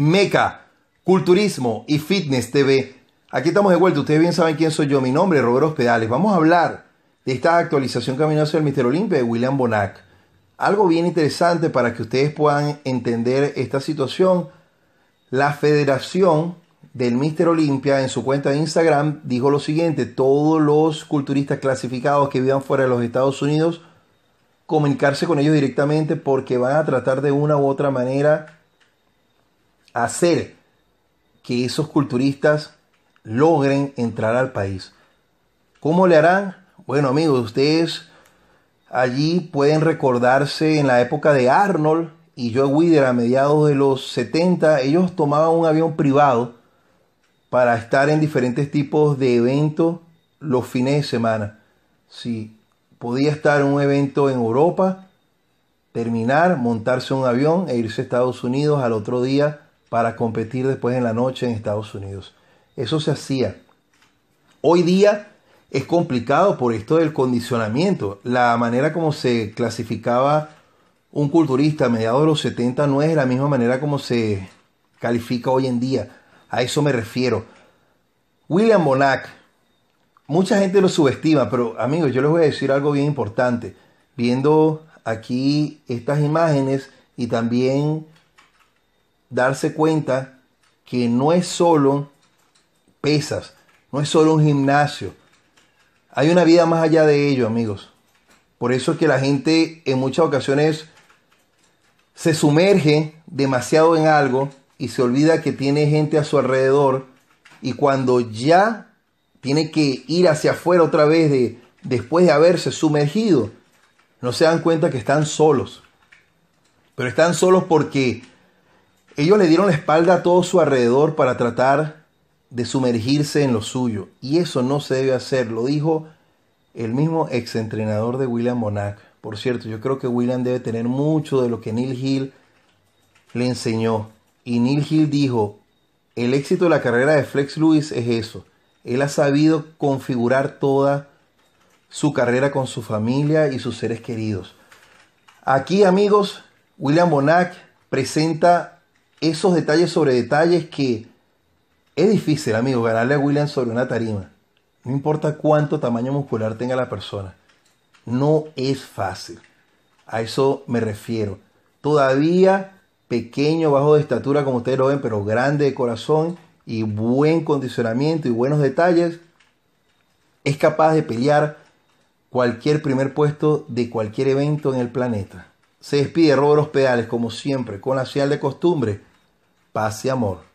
Meca, Culturismo y Fitness TV. Aquí estamos de vuelta, ustedes bien saben quién soy yo, mi nombre es Roberto Hospedales. Vamos a hablar de esta actualización caminando hacia el Mister Olimpia de William Bonac. Algo bien interesante para que ustedes puedan entender esta situación. La federación del Mister Olimpia en su cuenta de Instagram dijo lo siguiente, todos los culturistas clasificados que vivan fuera de los Estados Unidos, comunicarse con ellos directamente porque van a tratar de una u otra manera hacer que esos culturistas logren entrar al país. ¿Cómo le harán? Bueno amigos, ustedes allí pueden recordarse en la época de Arnold y Joe Wither. a mediados de los 70, ellos tomaban un avión privado para estar en diferentes tipos de eventos los fines de semana. Si podía estar en un evento en Europa, terminar, montarse un avión e irse a Estados Unidos al otro día para competir después en la noche en Estados Unidos. Eso se hacía. Hoy día es complicado por esto del condicionamiento. La manera como se clasificaba un culturista a mediados de los 70 no es la misma manera como se califica hoy en día. A eso me refiero. William Bonac, mucha gente lo subestima, pero amigos, yo les voy a decir algo bien importante. Viendo aquí estas imágenes y también darse cuenta que no es solo pesas, no es solo un gimnasio. Hay una vida más allá de ello, amigos. Por eso es que la gente en muchas ocasiones se sumerge demasiado en algo y se olvida que tiene gente a su alrededor y cuando ya tiene que ir hacia afuera otra vez de, después de haberse sumergido, no se dan cuenta que están solos. Pero están solos porque ellos le dieron la espalda a todo su alrededor para tratar de sumergirse en lo suyo. Y eso no se debe hacer, lo dijo el mismo exentrenador de William Monac. Por cierto, yo creo que William debe tener mucho de lo que Neil Hill le enseñó. Y Neil Hill dijo, el éxito de la carrera de Flex Lewis es eso. Él ha sabido configurar toda su carrera con su familia y sus seres queridos. Aquí, amigos, William Monac presenta esos detalles sobre detalles que es difícil, amigo, ganarle a William sobre una tarima. No importa cuánto tamaño muscular tenga la persona. No es fácil. A eso me refiero. Todavía pequeño, bajo de estatura, como ustedes lo ven, pero grande de corazón y buen condicionamiento y buenos detalles, es capaz de pelear cualquier primer puesto de cualquier evento en el planeta. Se despide los Pedales, como siempre, con la señal de costumbre paz y amor.